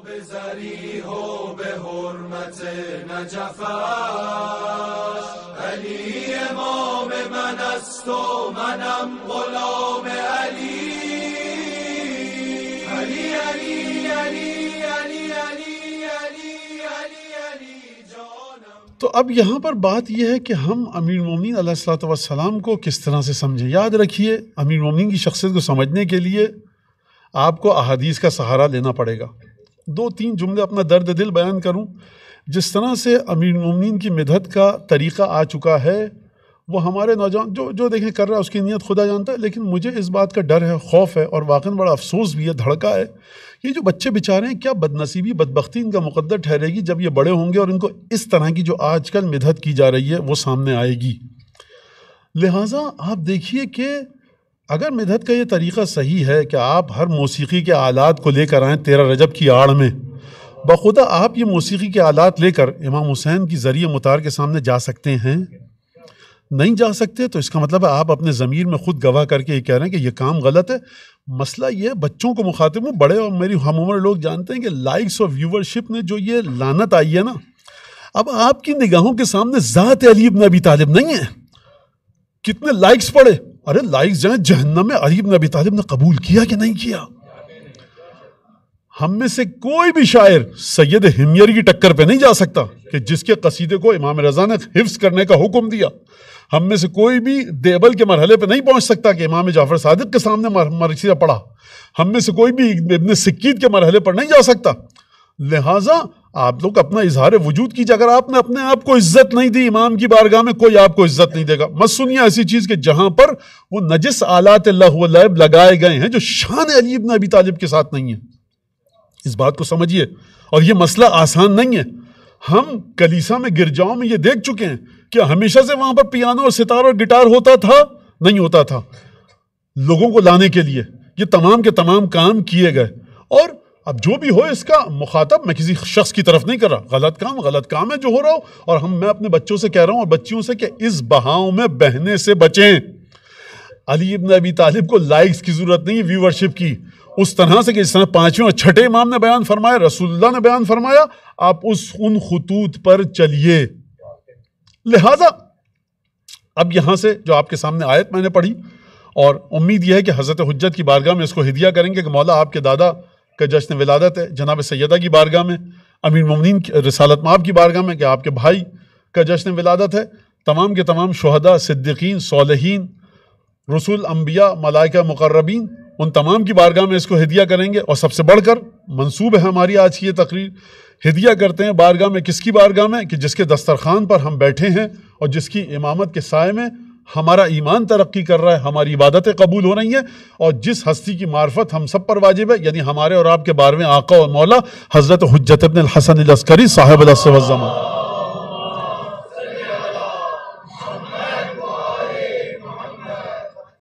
तो अब यहाँ पर बात यह है कि हम अमीर मोमिन सलाम को किस तरह से समझें याद रखिए अमीर मोमिन की शख्सियत को समझने के लिए आपको अहदीस का सहारा लेना पड़ेगा दो तीन जुमले अपना दर्द दिल बयान करूं जिस तरह से अमीर ममिन की मदहत का तरीक़ा आ चुका है वो हमारे नौजवान जो जो देखें कर रहा है उसकी नीयत खुदा जानता है लेकिन मुझे इस बात का डर है खौफ है और वाकई बड़ा अफसोस भी है धड़का है ये जो बच्चे बेचारे हैं क्या बदनसीबी बदबख्ती इनका मुकद्दर ठहरेगी जब ये बड़े होंगे और इनको इस तरह की जो आजकल मदहत की जा रही है वो सामने आएगी लिहाजा आप देखिए कि अगर मिधत का ये तरीक़ा सही है कि आप हर मौसीकी के आलात को लेकर आएँ तेरह रजब की आड़ में बखुदा आप ये मौसीकी के आलात लेकर इमाम हुसैन की ज़रिए मुतार के सामने जा सकते हैं नहीं जा सकते तो इसका मतलब है आप अपने ज़मीर में ख़ुद गवाह करके ये कह रहे हैं कि ये काम गलत है मसला ये बच्चों को मुखातिब हूँ बड़े और मेरी हम उम्र लोग जानते हैं कि लाइक्स और व्यूवरशिप ने जो ये लानत आई है ना अब आपकी निगाहों के सामने ज़ात अली इबन अभी तालिब नहीं है कितने लाइक्स पड़े अरे लाइक जाए जहन्नम में अरीब नबी तालिब ने कबूल किया कि नहीं किया हम में से कोई भी शायर सैयद हिमियर की टक्कर पे नहीं जा सकता कि जिसके कसीदे को इमाम रजा ने हिफ्स करने का हुक्म दिया हम में से कोई भी देबल के मरहले पे नहीं पहुंच सकता कि इमाम जाफर सादिक के सामने मरसिया पढ़ा हम में से कोई भी इबन सिक्कीत के मरहले पर नहीं जा सकता लिहाजा आप लोग अपना इजहार वजूद कीजिए अगर आपने अपने आप को इज्जत नहीं दी इमाम की बारगाह में कोई आपको इज्जत नहीं देगा मत सुनिए ऐसी चीज के जहां पर वो नजिस आलात लहब लगाए गए हैं जो शान अलीब ने अबी तालिब के साथ नहीं है इस बात को समझिए और ये मसला आसान नहीं है हम कलीसा में गिरजाओं में ये देख चुके हैं कि हमेशा से वहां पर पियानो और सितार और गिटार होता था नहीं होता था लोगों को लाने के लिए ये तमाम के तमाम काम किए गए और अब जो भी हो इसका मुखातब मैं किसी शख्स की तरफ नहीं कर रहा गलत काम गलत काम है जो हो रहा हो और हम मैं अपने बच्चों से कह रहा हूं और बच्चियों से कि इस बहाव में बहने से बचें अली इब्न अबी तालिब को लाइक्स की ज़रूरत नहीं व्यूवरशिप की उस तरह से कि जिस तरह पांचवें और छठे इमाम ने बयान फरमाया रसुल्ला ने बयान फरमाया आप उस उन खतूत पर चलिए लिहाजा अब यहां से जो आपके सामने आयत मैंने पढ़ी और उम्मीद यह है कि हज़रत हजत की बारगाह में इसको हिदिया करेंगे कि मौला आपके दादा का जश्न विलादत है जनाब सैदा की बारगाह में अमीर ममनिन रसालत माब की बारगाह में कि आपके भाई का जश्न विलादत है तमाम के तमाम शहदा सिद्दीकीन सोलहन रसूल अम्बिया मलाइका मुकर्रबीन उन तमाम की बारगाह में इसको हदिया करेंगे और सबसे बढ़कर मंसूब है हमारी आज की ये तकरीर हदिया करते हैं बारगाह में किसकी बारगाह में कि जिसके दस्तरखान पर हम बैठे हैं और जिसकी इमामत के साय में हमारा ईमान तरक्की कर रहा है हमारी इबादतें कबूल हो रही हैं और जिस हस्ती की मार्फत हम सब पर वाजिब है यानी हमारे और आपके बारहवें आका और मौला हज़रत हजत हसन अस्करी साहेब वजमा